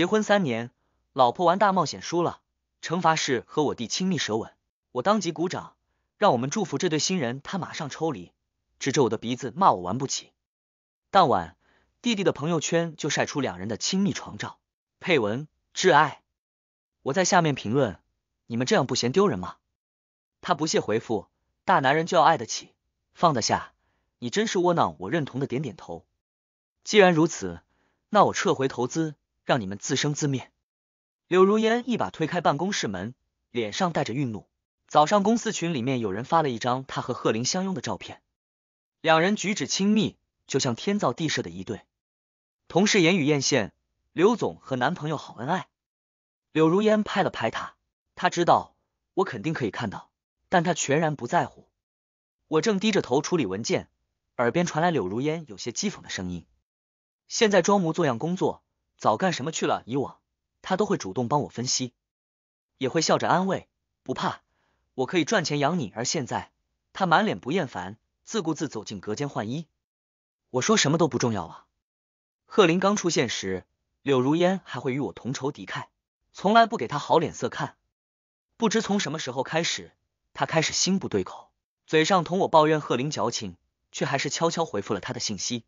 结婚三年，老婆玩大冒险输了，惩罚是和我弟亲密舌吻。我当即鼓掌，让我们祝福这对新人。他马上抽离，指着我的鼻子骂我玩不起。当晚，弟弟的朋友圈就晒出两人的亲密床照，配文挚爱。我在下面评论：你们这样不嫌丢人吗？他不屑回复：大男人就要爱得起，放得下。你真是窝囊。我认同的点点头。既然如此，那我撤回投资。让你们自生自灭。柳如烟一把推开办公室门，脸上带着愠怒。早上公司群里面有人发了一张她和贺林相拥的照片，两人举止亲密，就像天造地设的一对。同事言语艳羡：“刘总和男朋友好恩爱。”柳如烟拍了拍他，他知道我肯定可以看到，但他全然不在乎。我正低着头处理文件，耳边传来柳如烟有些讥讽的声音：“现在装模作样工作。”早干什么去了？以往他都会主动帮我分析，也会笑着安慰，不怕，我可以赚钱养你。而现在他满脸不厌烦，自顾自走进隔间换衣。我说什么都不重要了。贺林刚出现时，柳如烟还会与我同仇敌忾，从来不给他好脸色看。不知从什么时候开始，他开始心不对口，嘴上同我抱怨贺林矫情，却还是悄悄回复了他的信息，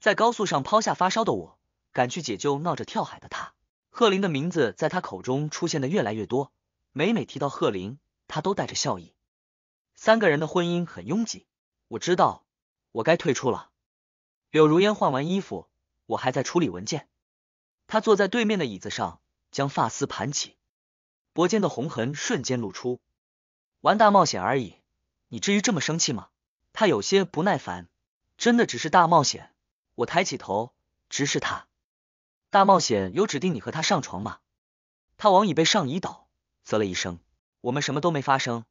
在高速上抛下发烧的我。赶去解救闹着跳海的他，贺林的名字在他口中出现的越来越多。每每提到贺林，他都带着笑意。三个人的婚姻很拥挤，我知道我该退出了。柳如烟换完衣服，我还在处理文件。他坐在对面的椅子上，将发丝盘起，脖间的红痕瞬间露出。玩大冒险而已，你至于这么生气吗？他有些不耐烦。真的只是大冒险。我抬起头直视他。大冒险有指定你和他上床吗？他往椅背上一倒，啧了一声。我们什么都没发生，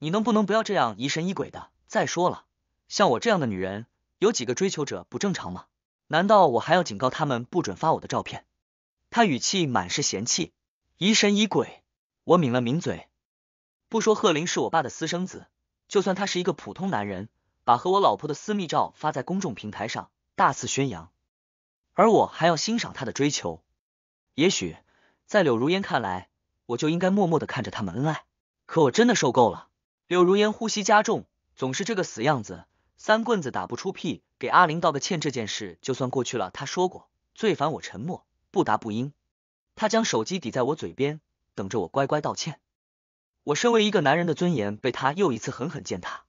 你能不能不要这样疑神疑鬼的？再说了，像我这样的女人，有几个追求者不正常吗？难道我还要警告他们不准发我的照片？他语气满是嫌弃，疑神疑鬼。我抿了抿嘴，不说贺林是我爸的私生子，就算他是一个普通男人，把和我老婆的私密照发在公众平台上，大肆宣扬。而我还要欣赏他的追求，也许在柳如烟看来，我就应该默默的看着他们恩爱。可我真的受够了。柳如烟呼吸加重，总是这个死样子，三棍子打不出屁。给阿玲道个歉，这件事就算过去了。他说过，最烦我沉默不答不应。他将手机抵在我嘴边，等着我乖乖道歉。我身为一个男人的尊严被他又一次狠狠践踏。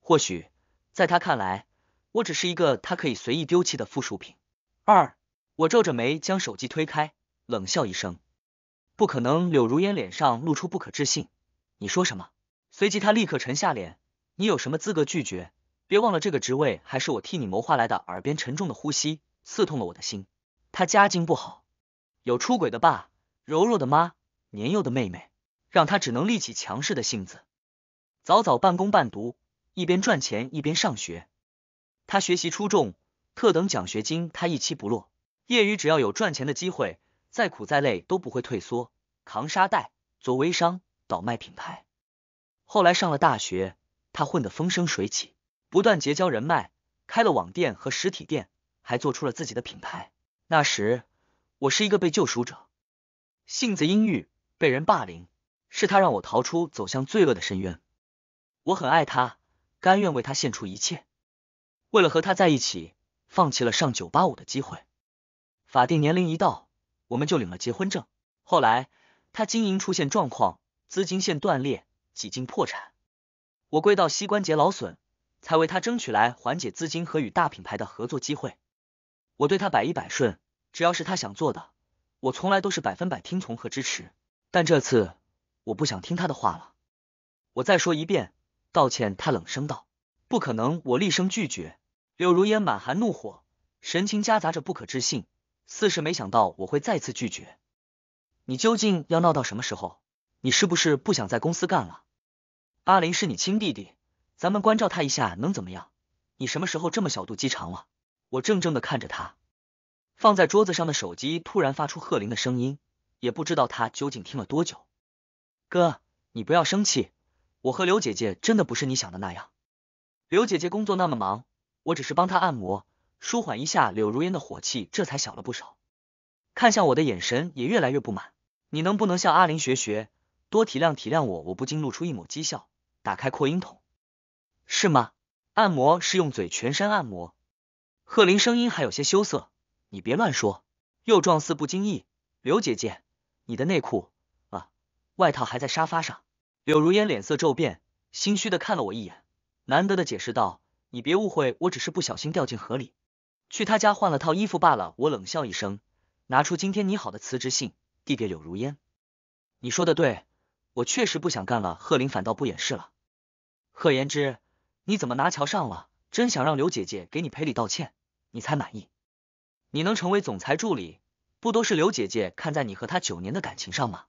或许在他看来，我只是一个他可以随意丢弃的附属品。二，我皱着眉将手机推开，冷笑一声，不可能。柳如烟脸上露出不可置信。你说什么？随即她立刻沉下脸。你有什么资格拒绝？别忘了这个职位还是我替你谋划来的。耳边沉重的呼吸刺痛了我的心。他家境不好，有出轨的爸，柔弱的妈，年幼的妹妹，让他只能立起强势的性子，早早半工半读，一边赚钱一边上学。他学习出众。特等奖学金他一期不落，业余只要有赚钱的机会，再苦再累都不会退缩，扛沙袋，做微商，倒卖品牌。后来上了大学，他混得风生水起，不断结交人脉，开了网店和实体店，还做出了自己的品牌。那时，我是一个被救赎者，性子阴郁，被人霸凌，是他让我逃出走向罪恶的深渊。我很爱他，甘愿为他献出一切，为了和他在一起。放弃了上九八五的机会，法定年龄一到，我们就领了结婚证。后来他经营出现状况，资金线断裂，几近破产。我跪到膝关节劳损，才为他争取来缓解资金和与大品牌的合作机会。我对他百依百顺，只要是他想做的，我从来都是百分百听从和支持。但这次我不想听他的话了。我再说一遍，道歉。他冷声道：“不可能！”我厉声拒绝。柳如烟满含怒火，神情夹杂着不可置信，似是没想到我会再次拒绝。你究竟要闹到什么时候？你是不是不想在公司干了？阿林是你亲弟弟，咱们关照他一下能怎么样？你什么时候这么小肚鸡肠了？我怔怔的看着他，放在桌子上的手机突然发出贺铃的声音，也不知道他究竟听了多久。哥，你不要生气，我和刘姐姐真的不是你想的那样。刘姐姐工作那么忙。我只是帮他按摩，舒缓一下柳如烟的火气，这才小了不少。看向我的眼神也越来越不满。你能不能向阿林学学，多体谅体谅我？我不禁露出一抹讥笑，打开扩音筒。是吗？按摩是用嘴全身按摩。贺林声音还有些羞涩，你别乱说。又状似不经意，柳姐姐，你的内裤啊，外套还在沙发上。柳如烟脸色骤变，心虚的看了我一眼，难得的解释道。你别误会，我只是不小心掉进河里，去他家换了套衣服罢了。我冷笑一声，拿出今天拟好的辞职信，递给柳如烟。你说的对，我确实不想干了。贺林反倒不掩饰了。贺言之，你怎么拿桥上了？真想让刘姐姐给你赔礼道歉，你才满意？你能成为总裁助理，不都是刘姐姐看在你和她九年的感情上吗？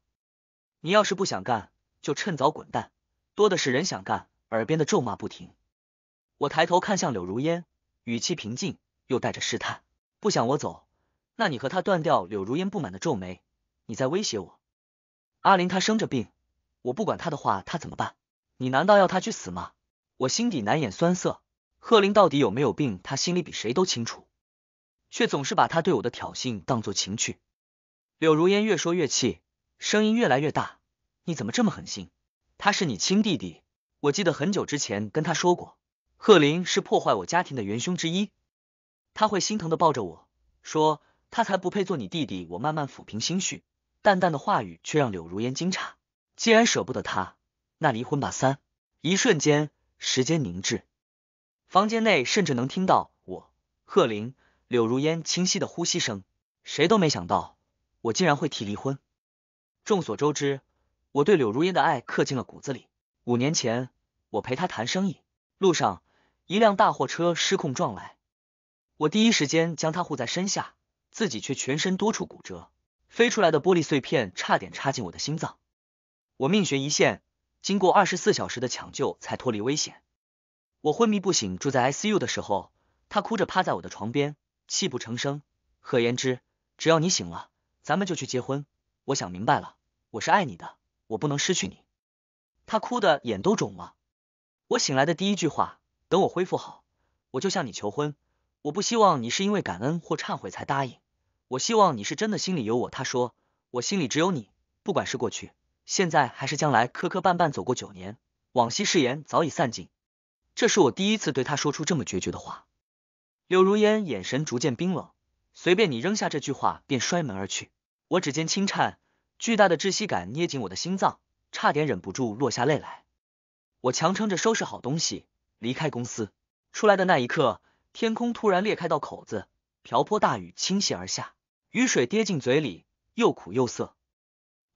你要是不想干，就趁早滚蛋，多的是人想干。耳边的咒骂不停。我抬头看向柳如烟，语气平静又带着试探。不想我走，那你和他断掉。柳如烟不满的皱眉，你在威胁我。阿林他生着病，我不管他的话，他怎么办？你难道要他去死吗？我心底难掩酸涩。贺林到底有没有病？他心里比谁都清楚，却总是把他对我的挑衅当做情趣。柳如烟越说越气，声音越来越大。你怎么这么狠心？他是你亲弟弟，我记得很久之前跟他说过。贺林是破坏我家庭的元凶之一，他会心疼的抱着我说：“他才不配做你弟弟。”我慢慢抚平心绪，淡淡的话语却让柳如烟惊诧。既然舍不得他，那离婚吧。三，一瞬间，时间凝滞，房间内甚至能听到我、贺林、柳如烟清晰的呼吸声。谁都没想到我竟然会提离婚。众所周知，我对柳如烟的爱刻进了骨子里。五年前，我陪她谈生意，路上。一辆大货车失控撞来，我第一时间将他护在身下，自己却全身多处骨折，飞出来的玻璃碎片差点插进我的心脏，我命悬一线。经过二十四小时的抢救才脱离危险。我昏迷不醒住在 ICU 的时候，他哭着趴在我的床边，泣不成声。何言之，只要你醒了，咱们就去结婚。我想明白了，我是爱你的，我不能失去你。他哭的眼都肿了。我醒来的第一句话。等我恢复好，我就向你求婚。我不希望你是因为感恩或忏悔才答应，我希望你是真的心里有我。他说，我心里只有你，不管是过去、现在还是将来，磕磕绊绊走过九年，往昔誓言早已散尽。这是我第一次对他说出这么决绝的话。柳如烟眼神逐渐冰冷，随便你扔下这句话便摔门而去。我指尖轻颤，巨大的窒息感捏紧我的心脏，差点忍不住落下泪来。我强撑着收拾好东西。离开公司，出来的那一刻，天空突然裂开道口子，瓢泼大雨倾泻而下，雨水跌进嘴里，又苦又涩。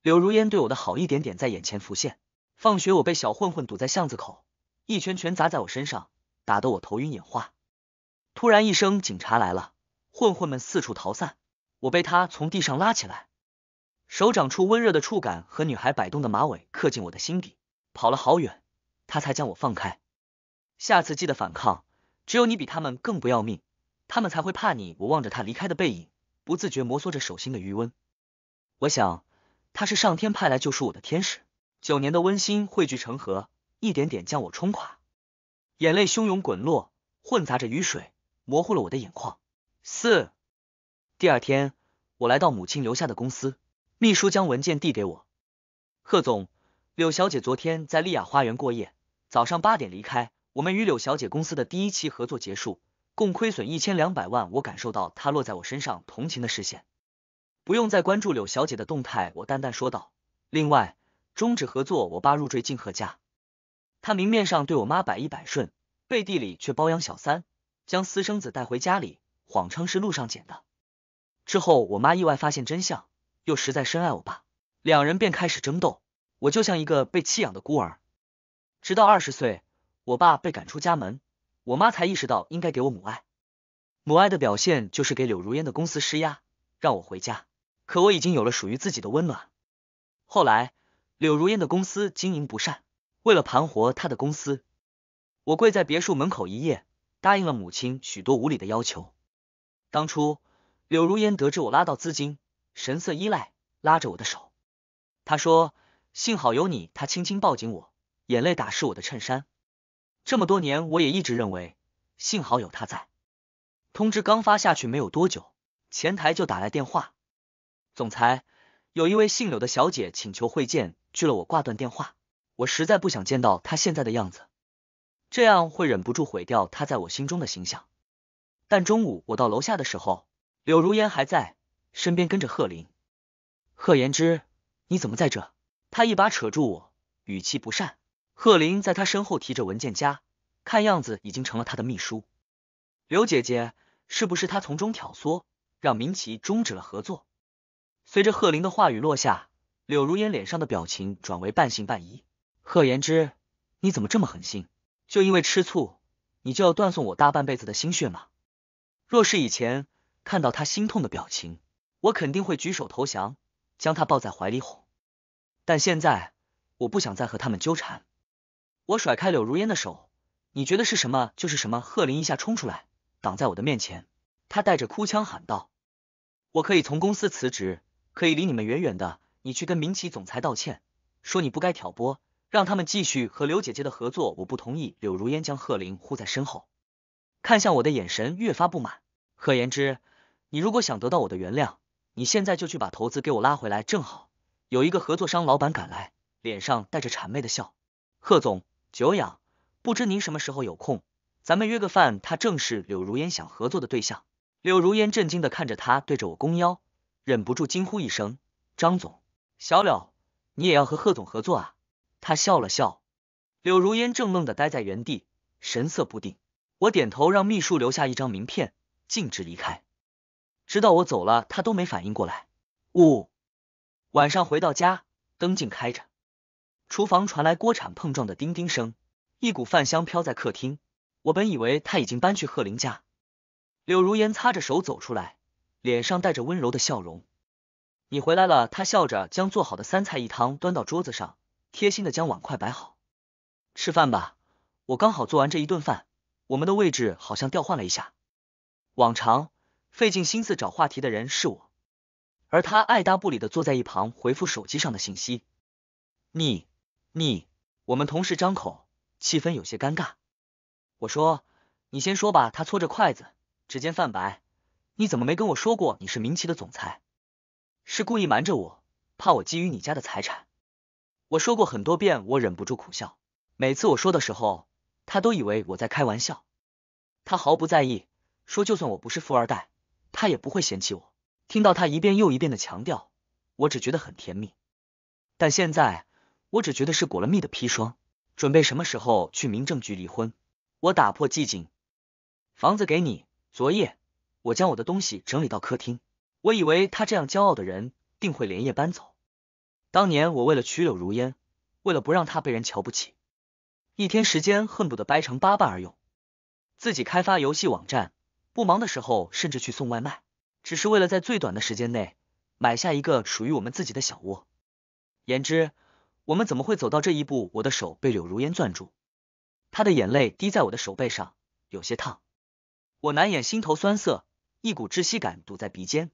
柳如烟对我的好一点点在眼前浮现。放学，我被小混混堵在巷子口，一拳拳砸在我身上，打得我头晕眼花。突然一声警察来了，混混们四处逃散，我被他从地上拉起来，手掌处温热的触感和女孩摆动的马尾刻进我的心底。跑了好远，他才将我放开。下次记得反抗，只有你比他们更不要命，他们才会怕你。我望着他离开的背影，不自觉摩挲着手心的余温。我想，他是上天派来救赎我的天使。九年的温馨汇聚成河，一点点将我冲垮，眼泪汹涌滚落，混杂着雨水，模糊了我的眼眶。四，第二天，我来到母亲留下的公司，秘书将文件递给我。贺总，柳小姐昨天在丽雅花园过夜，早上八点离开。我们与柳小姐公司的第一期合作结束，共亏损一千两百万。我感受到她落在我身上同情的视线，不用再关注柳小姐的动态。我淡淡说道。另外，终止合作。我爸入赘敬贺家，他明面上对我妈百依百顺，背地里却包养小三，将私生子带回家里，谎称是路上捡的。之后，我妈意外发现真相，又实在深爱我爸，两人便开始争斗。我就像一个被弃养的孤儿，直到二十岁。我爸被赶出家门，我妈才意识到应该给我母爱。母爱的表现就是给柳如烟的公司施压，让我回家。可我已经有了属于自己的温暖。后来，柳如烟的公司经营不善，为了盘活他的公司，我跪在别墅门口一夜，答应了母亲许多无理的要求。当初，柳如烟得知我拉到资金，神色依赖，拉着我的手，她说：“幸好有你。”她轻轻抱紧我，眼泪打湿我的衬衫。这么多年，我也一直认为，幸好有他在。通知刚发下去没有多久，前台就打来电话，总裁有一位姓柳的小姐请求会见，拒了我，挂断电话。我实在不想见到她现在的样子，这样会忍不住毁掉她在我心中的形象。但中午我到楼下的时候，柳如烟还在身边跟着贺林、贺言之，你怎么在这？他一把扯住我，语气不善。贺林在他身后提着文件夹，看样子已经成了他的秘书。刘姐姐，是不是他从中挑唆，让明奇终止了合作？随着贺林的话语落下，柳如烟脸上的表情转为半信半疑。贺言之，你怎么这么狠心？就因为吃醋，你就要断送我大半辈子的心血吗？若是以前看到他心痛的表情，我肯定会举手投降，将他抱在怀里哄。但现在，我不想再和他们纠缠。我甩开柳如烟的手，你觉得是什么就是什么。贺林一下冲出来，挡在我的面前，他带着哭腔喊道：“我可以从公司辞职，可以离你们远远的。你去跟民企总裁道歉，说你不该挑拨，让他们继续和刘姐姐的合作。”我不同意。柳如烟将贺林护在身后，看向我的眼神越发不满。贺言之，你如果想得到我的原谅，你现在就去把投资给我拉回来。正好有一个合作商老板赶来，脸上带着谄媚的笑，贺总。久仰，不知您什么时候有空，咱们约个饭。他正是柳如烟想合作的对象。柳如烟震惊的看着他，对着我弓腰，忍不住惊呼一声：“张总，小柳，你也要和贺总合作啊？”他笑了笑。柳如烟正愣的呆在原地，神色不定。我点头，让秘书留下一张名片，径直离开。直到我走了，他都没反应过来。呜，晚上回到家，灯竟开着。厨房传来锅铲碰撞的叮叮声，一股饭香飘在客厅。我本以为他已经搬去贺林家。柳如烟擦着手走出来，脸上带着温柔的笑容：“你回来了。”她笑着将做好的三菜一汤端到桌子上，贴心的将碗筷摆好：“吃饭吧，我刚好做完这一顿饭。”我们的位置好像调换了一下，往常费尽心思找话题的人是我，而他爱答不理的坐在一旁回复手机上的信息。你。你，我们同时张口，气氛有些尴尬。我说：“你先说吧。”他搓着筷子，指尖泛白。你怎么没跟我说过你是明奇的总裁？是故意瞒着我，怕我觊觎你家的财产？我说过很多遍，我忍不住苦笑。每次我说的时候，他都以为我在开玩笑。他毫不在意，说就算我不是富二代，他也不会嫌弃我。听到他一遍又一遍的强调，我只觉得很甜蜜。但现在。我只觉得是裹了蜜的砒霜，准备什么时候去民政局离婚？我打破寂静，房子给你。昨夜我将我的东西整理到客厅，我以为他这样骄傲的人定会连夜搬走。当年我为了取柳如烟，为了不让他被人瞧不起，一天时间恨不得掰成八瓣而用。自己开发游戏网站，不忙的时候甚至去送外卖，只是为了在最短的时间内买下一个属于我们自己的小窝。言之。我们怎么会走到这一步？我的手被柳如烟攥住，她的眼泪滴在我的手背上，有些烫，我难掩心头酸涩，一股窒息感堵在鼻尖。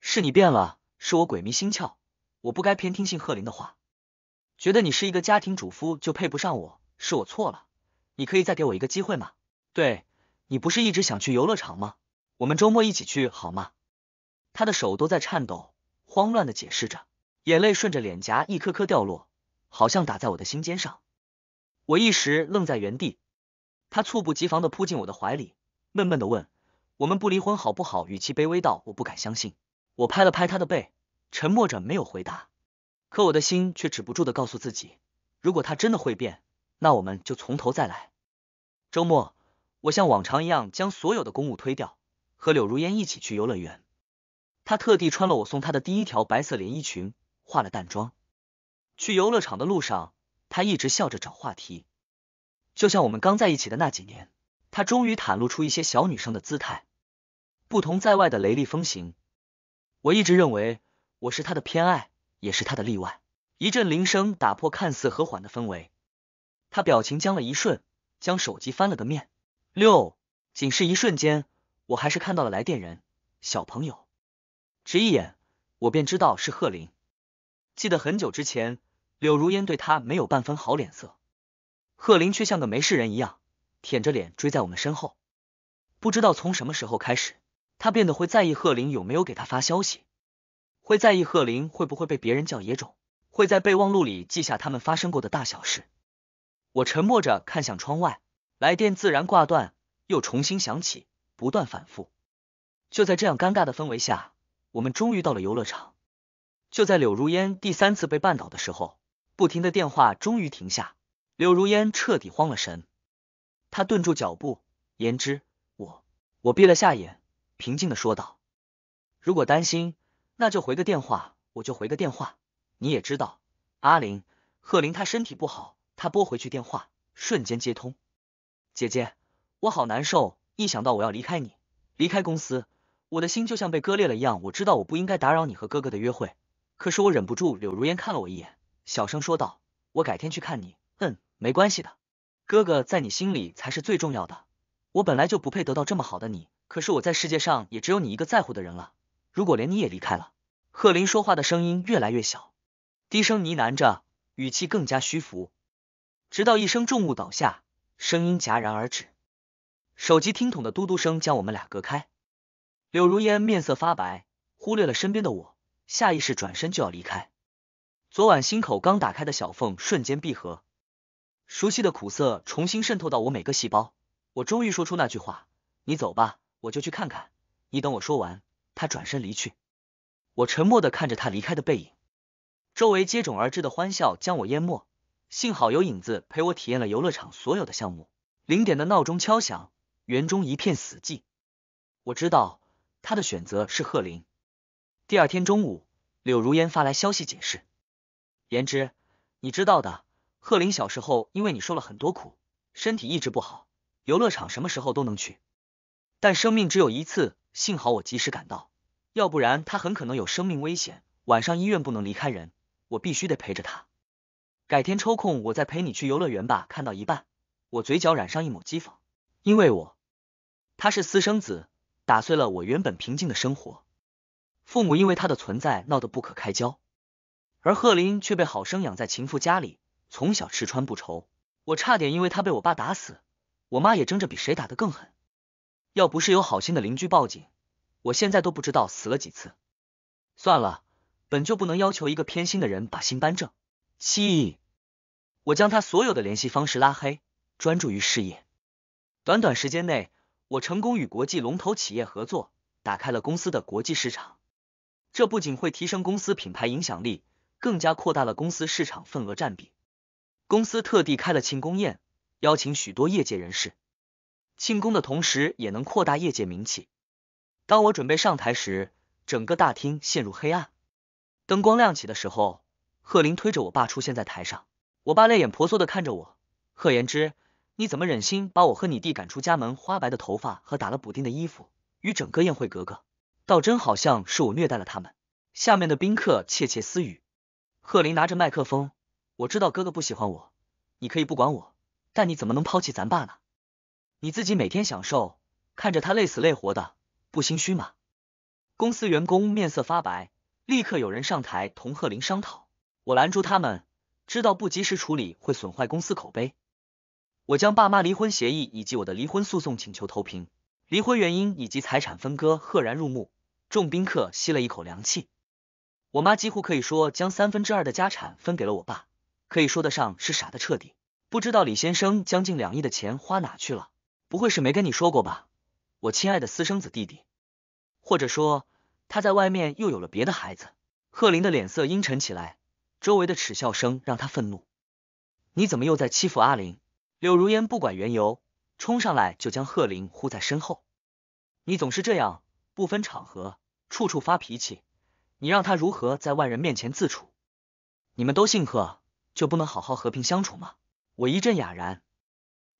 是你变了，是我鬼迷心窍，我不该偏听信贺林的话，觉得你是一个家庭主夫就配不上我，是我错了。你可以再给我一个机会吗？对，你不是一直想去游乐场吗？我们周末一起去好吗？他的手都在颤抖，慌乱的解释着。眼泪顺着脸颊一颗颗掉落，好像打在我的心尖上。我一时愣在原地，他猝不及防的扑进我的怀里，闷闷的问：“我们不离婚好不好？”语气卑微道。我不敢相信，我拍了拍他的背，沉默着没有回答。可我的心却止不住的告诉自己，如果他真的会变，那我们就从头再来。周末，我像往常一样将所有的公务推掉，和柳如烟一起去游乐园。她特地穿了我送她的第一条白色连衣裙。化了淡妆，去游乐场的路上，他一直笑着找话题，就像我们刚在一起的那几年。他终于袒露出一些小女生的姿态，不同在外的雷厉风行。我一直认为我是他的偏爱，也是他的例外。一阵铃声打破看似和缓的氛围，他表情僵了一瞬，将手机翻了个面。六，仅是一瞬间，我还是看到了来电人。小朋友，只一眼，我便知道是贺林。记得很久之前，柳如烟对他没有半分好脸色，贺林却像个没事人一样，舔着脸追在我们身后。不知道从什么时候开始，他变得会在意贺林有没有给他发消息，会在意贺林会不会被别人叫野种，会在备忘录里记下他们发生过的大小事。我沉默着看向窗外，来电自然挂断，又重新响起，不断反复。就在这样尴尬的氛围下，我们终于到了游乐场。就在柳如烟第三次被绊倒的时候，不停的电话终于停下，柳如烟彻底慌了神，她顿住脚步，言之我我闭了下眼，平静的说道：“如果担心，那就回个电话，我就回个电话。”你也知道，阿林贺林他身体不好，他拨回去电话，瞬间接通。姐姐，我好难受，一想到我要离开你，离开公司，我的心就像被割裂了一样。我知道我不应该打扰你和哥哥的约会。可是我忍不住，柳如烟看了我一眼，小声说道：“我改天去看你。”“嗯，没关系的，哥哥在你心里才是最重要的。我本来就不配得到这么好的你，可是我在世界上也只有你一个在乎的人了。如果连你也离开了……”贺林说话的声音越来越小，低声呢喃着，语气更加虚浮，直到一声重物倒下，声音戛然而止。手机听筒的嘟嘟声将我们俩隔开。柳如烟面色发白，忽略了身边的我。下意识转身就要离开，昨晚心口刚打开的小缝瞬间闭合，熟悉的苦涩重新渗透到我每个细胞。我终于说出那句话：“你走吧，我就去看看。”你等我说完，他转身离去。我沉默的看着他离开的背影，周围接踵而至的欢笑将我淹没。幸好有影子陪我体验了游乐场所有的项目。零点的闹钟敲响，园中一片死寂。我知道，他的选择是贺林。第二天中午，柳如烟发来消息解释：“言之，你知道的，贺林小时候因为你受了很多苦，身体一直不好，游乐场什么时候都能去，但生命只有一次，幸好我及时赶到，要不然他很可能有生命危险。晚上医院不能离开人，我必须得陪着他。改天抽空我再陪你去游乐园吧。”看到一半，我嘴角染上一抹讥讽，因为我他是私生子，打碎了我原本平静的生活。父母因为他的存在闹得不可开交，而贺林却被好生养在情妇家里，从小吃穿不愁。我差点因为他被我爸打死，我妈也争着比谁打的更狠。要不是有好心的邻居报警，我现在都不知道死了几次。算了，本就不能要求一个偏心的人把心扳正。七，我将他所有的联系方式拉黑，专注于事业。短短时间内，我成功与国际龙头企业合作，打开了公司的国际市场。这不仅会提升公司品牌影响力，更加扩大了公司市场份额占比。公司特地开了庆功宴，邀请许多业界人士。庆功的同时，也能扩大业界名气。当我准备上台时，整个大厅陷入黑暗。灯光亮起的时候，贺林推着我爸出现在台上。我爸泪眼婆娑的看着我，贺言之，你怎么忍心把我和你弟赶出家门？花白的头发和打了补丁的衣服，与整个宴会格格。倒真好像是我虐待了他们。下面的宾客窃窃私语。贺林拿着麦克风，我知道哥哥不喜欢我，你可以不管我，但你怎么能抛弃咱爸呢？你自己每天享受，看着他累死累活的，不心虚吗？公司员工面色发白，立刻有人上台同贺林商讨。我拦住他们，知道不及时处理会损坏公司口碑。我将爸妈离婚协议以及我的离婚诉讼请求投屏，离婚原因以及财产分割赫然入目。众宾客吸了一口凉气，我妈几乎可以说将三分之二的家产分给了我爸，可以说得上是傻的彻底。不知道李先生将近两亿的钱花哪去了？不会是没跟你说过吧，我亲爱的私生子弟弟，或者说他在外面又有了别的孩子？贺林的脸色阴沉起来，周围的耻笑声让他愤怒。你怎么又在欺负阿林？柳如烟不管缘由，冲上来就将贺林护在身后。你总是这样。不分场合，处处发脾气，你让他如何在外人面前自处？你们都姓贺，就不能好好和平相处吗？我一阵哑然，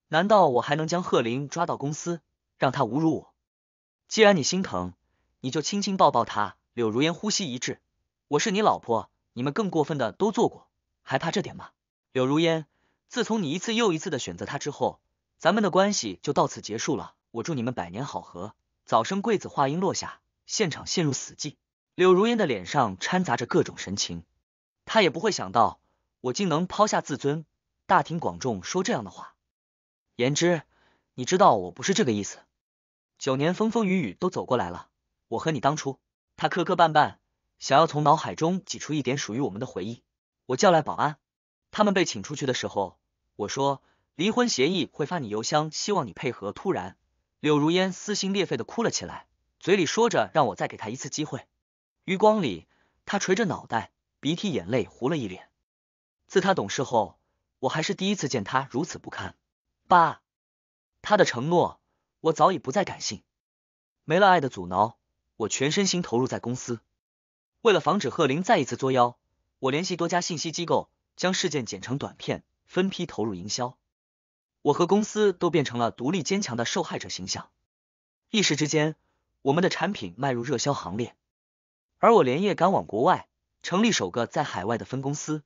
难道我还能将贺林抓到公司，让他侮辱我？既然你心疼，你就亲亲抱抱他。柳如烟呼吸一滞，我是你老婆，你们更过分的都做过，还怕这点吗？柳如烟，自从你一次又一次的选择他之后，咱们的关系就到此结束了。我祝你们百年好合。早生贵子，话音落下，现场陷入死寂。柳如烟的脸上掺杂着各种神情，她也不会想到，我竟能抛下自尊，大庭广众说这样的话。言之，你知道我不是这个意思。九年风风雨雨都走过来了，我和你当初，他磕磕绊绊，想要从脑海中挤出一点属于我们的回忆。我叫来保安，他们被请出去的时候，我说离婚协议会发你邮箱，希望你配合。突然。柳如烟撕心裂肺的哭了起来，嘴里说着让我再给他一次机会。余光里，他垂着脑袋，鼻涕眼泪糊了一脸。自他懂事后，我还是第一次见他如此不堪。爸，他的承诺我早已不再敢信。没了爱的阻挠，我全身心投入在公司。为了防止贺林再一次作妖，我联系多家信息机构，将事件剪成短片，分批投入营销。我和公司都变成了独立坚强的受害者形象，一时之间，我们的产品迈入热销行列，而我连夜赶往国外，成立首个在海外的分公司。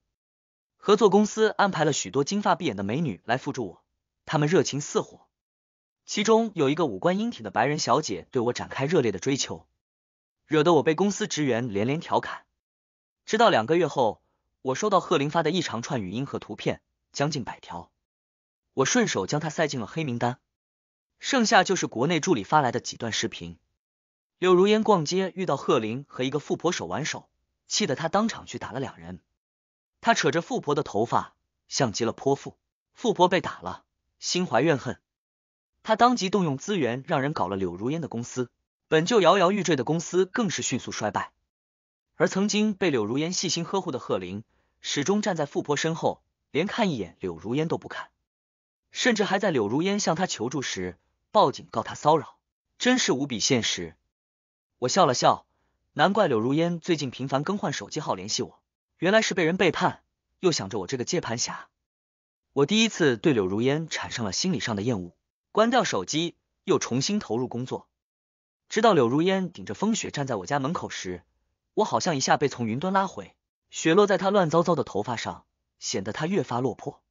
合作公司安排了许多金发碧眼的美女来辅助我，她们热情似火，其中有一个五官英挺的白人小姐对我展开热烈的追求，惹得我被公司职员连连调侃。直到两个月后，我收到贺林发的一长串语音和图片，将近百条。我顺手将他塞进了黑名单，剩下就是国内助理发来的几段视频。柳如烟逛街遇到贺玲和一个富婆手挽手，气得她当场去打了两人。她扯着富婆的头发，像极了泼妇。富婆被打了，心怀怨恨，她当即动用资源让人搞了柳如烟的公司。本就摇摇欲坠的公司更是迅速衰败。而曾经被柳如烟细心呵护的贺玲，始终站在富婆身后，连看一眼柳如烟都不看。甚至还在柳如烟向他求助时报警告他骚扰，真是无比现实。我笑了笑，难怪柳如烟最近频繁更换手机号联系我，原来是被人背叛，又想着我这个接盘侠。我第一次对柳如烟产生了心理上的厌恶。关掉手机，又重新投入工作。直到柳如烟顶着风雪站在我家门口时，我好像一下被从云端拉回。雪落在她乱糟糟的头发上，显得她越发落魄。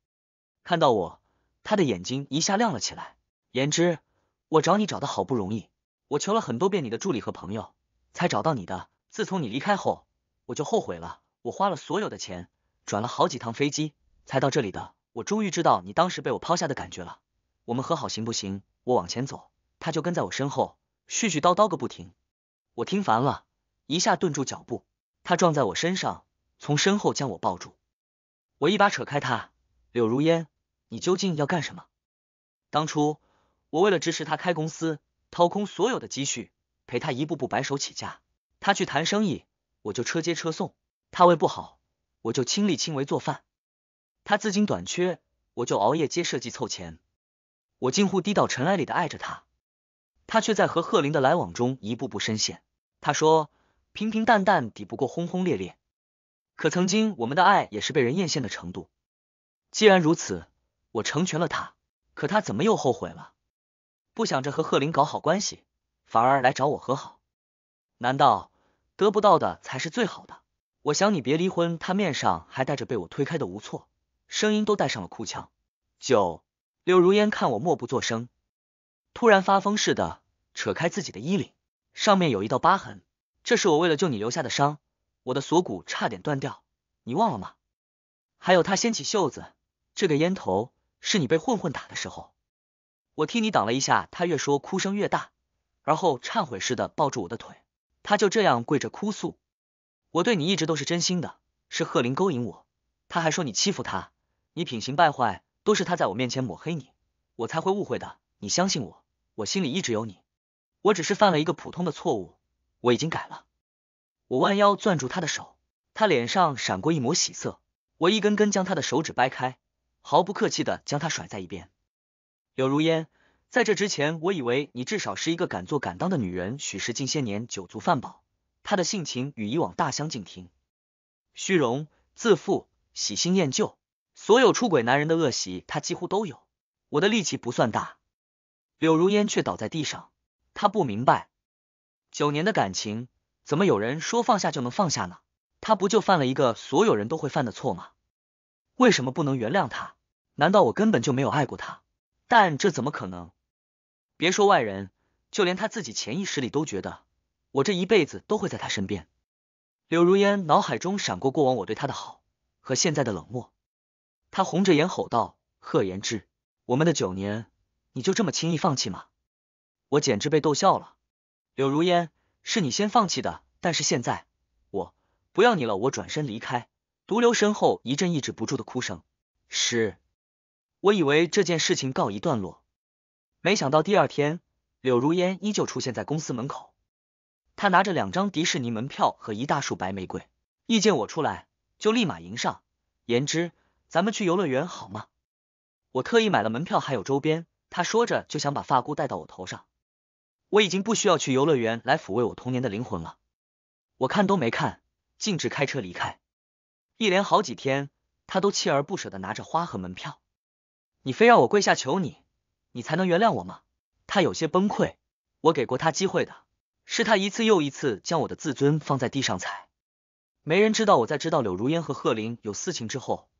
看到我。他的眼睛一下亮了起来。言之，我找你找的好不容易，我求了很多遍你的助理和朋友，才找到你的。自从你离开后，我就后悔了。我花了所有的钱，转了好几趟飞机才到这里的。我终于知道你当时被我抛下的感觉了。我们和好行不行？我往前走，他就跟在我身后絮絮叨叨个不停，我听烦了，一下顿住脚步，他撞在我身上，从身后将我抱住，我一把扯开他，柳如烟。你究竟要干什么？当初我为了支持他开公司，掏空所有的积蓄陪他一步步白手起家。他去谈生意，我就车接车送；他胃不好，我就亲力亲为做饭；他资金短缺，我就熬夜接设计凑钱。我近乎低到尘埃里的爱着他，他却在和贺林的来往中一步步深陷。他说平平淡淡抵不过轰轰烈烈，可曾经我们的爱也是被人艳羡的程度。既然如此。我成全了他，可他怎么又后悔了？不想着和贺林搞好关系，反而来找我和好。难道得不到的才是最好的？我想你别离婚。他面上还带着被我推开的无措，声音都带上了哭腔。九，柳如烟看我默不作声，突然发疯似的扯开自己的衣领，上面有一道疤痕，这是我为了救你留下的伤，我的锁骨差点断掉，你忘了吗？还有他掀起袖子，这个烟头。是你被混混打的时候，我替你挡了一下。他越说哭声越大，而后忏悔似的抱住我的腿。他就这样跪着哭诉：“我对你一直都是真心的，是贺林勾引我，他还说你欺负他，你品行败坏，都是他在我面前抹黑你，我才会误会的。你相信我，我心里一直有你，我只是犯了一个普通的错误，我已经改了。”我弯腰攥住他的手，他脸上闪过一抹喜色。我一根根将他的手指掰开。毫不客气的将他甩在一边。柳如烟，在这之前，我以为你至少是一个敢做敢当的女人。许是近些年酒足饭饱，她的性情与以往大相径庭。虚荣、自负、喜新厌旧，所有出轨男人的恶习，她几乎都有。我的力气不算大，柳如烟却倒在地上。她不明白，九年的感情，怎么有人说放下就能放下呢？她不就犯了一个所有人都会犯的错吗？为什么不能原谅他？难道我根本就没有爱过他？但这怎么可能？别说外人，就连他自己潜意识里都觉得，我这一辈子都会在他身边。柳如烟脑海中闪过过往我对他的好和现在的冷漠，他红着眼吼道：“贺言之，我们的九年，你就这么轻易放弃吗？”我简直被逗笑了。柳如烟，是你先放弃的，但是现在我不要你了，我转身离开。独留身后一阵抑制不住的哭声。是，我以为这件事情告一段落，没想到第二天柳如烟依旧出现在公司门口。她拿着两张迪士尼门票和一大束白玫瑰，一见我出来就立马迎上。言之，咱们去游乐园好吗？我特意买了门票还有周边。他说着就想把发箍戴到我头上。我已经不需要去游乐园来抚慰我童年的灵魂了。我看都没看，径直开车离开。一连好几天，他都锲而不舍的拿着花和门票。你非让我跪下求你，你才能原谅我吗？他有些崩溃。我给过他机会的，是他一次又一次将我的自尊放在地上踩。没人知道我在知道柳如烟和贺林有私情之后，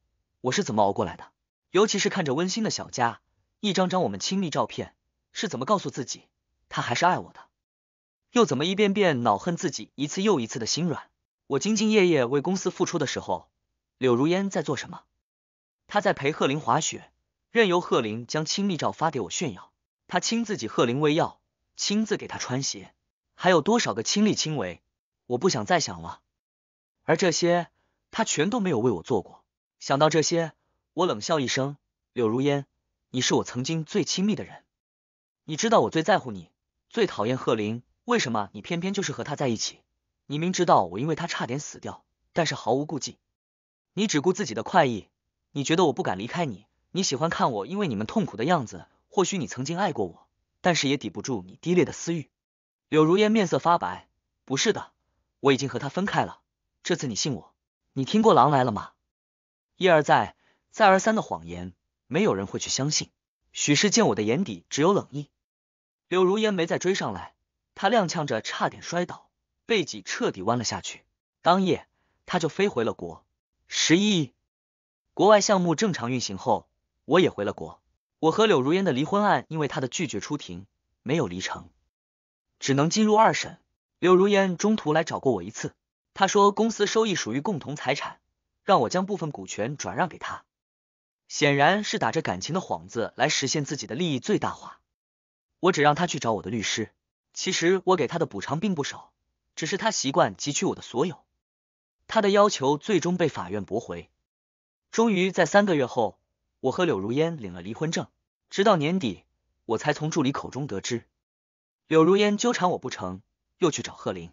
我是怎么熬过来的。尤其是看着温馨的小家，一张张我们亲密照片，是怎么告诉自己他还是爱我的，又怎么一遍遍恼恨自己一次又一次的心软。我兢兢业业为公司付出的时候，柳如烟在做什么？她在陪贺林滑雪，任由贺林将亲密照发给我炫耀，她亲自给贺林喂药，亲自给他穿鞋，还有多少个亲力亲为，我不想再想了。而这些，他全都没有为我做过。想到这些，我冷笑一声：柳如烟，你是我曾经最亲密的人，你知道我最在乎你，最讨厌贺林，为什么你偏偏就是和他在一起？你明知道我因为他差点死掉，但是毫无顾忌，你只顾自己的快意，你觉得我不敢离开你？你喜欢看我因为你们痛苦的样子？或许你曾经爱过我，但是也抵不住你低劣的私欲。柳如烟面色发白，不是的，我已经和他分开了。这次你信我？你听过狼来了吗？一而再，再而三的谎言，没有人会去相信。许氏见我的眼底只有冷意，柳如烟没再追上来，她踉跄着差点摔倒。背脊彻底弯了下去。当夜，他就飞回了国。十一，国外项目正常运行后，我也回了国。我和柳如烟的离婚案，因为他的拒绝出庭，没有离成，只能进入二审。柳如烟中途来找过我一次，他说公司收益属于共同财产，让我将部分股权转让给他，显然是打着感情的幌子来实现自己的利益最大化。我只让他去找我的律师，其实我给他的补偿并不少。只是他习惯汲取我的所有，他的要求最终被法院驳回。终于在三个月后，我和柳如烟领了离婚证。直到年底，我才从助理口中得知，柳如烟纠缠我不成，又去找贺林。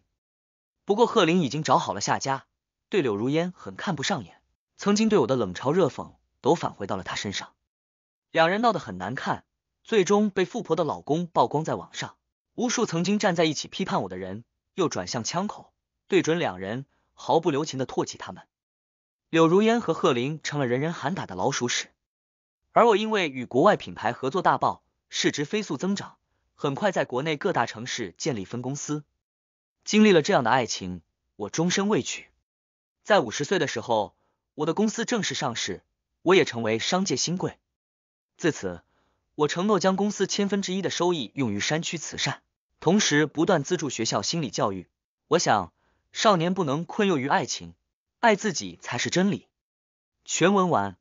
不过贺林已经找好了下家，对柳如烟很看不上眼。曾经对我的冷嘲热讽都返回到了他身上，两人闹得很难看，最终被富婆的老公曝光在网上。无数曾经站在一起批判我的人。又转向枪口，对准两人毫不留情的唾弃他们。柳如烟和贺林成了人人喊打的老鼠屎。而我因为与国外品牌合作大爆，市值飞速增长，很快在国内各大城市建立分公司。经历了这样的爱情，我终身未娶。在五十岁的时候，我的公司正式上市，我也成为商界新贵。自此，我承诺将公司千分之一的收益用于山区慈善。同时，不断资助学校心理教育。我想，少年不能困囿于爱情，爱自己才是真理。全文完。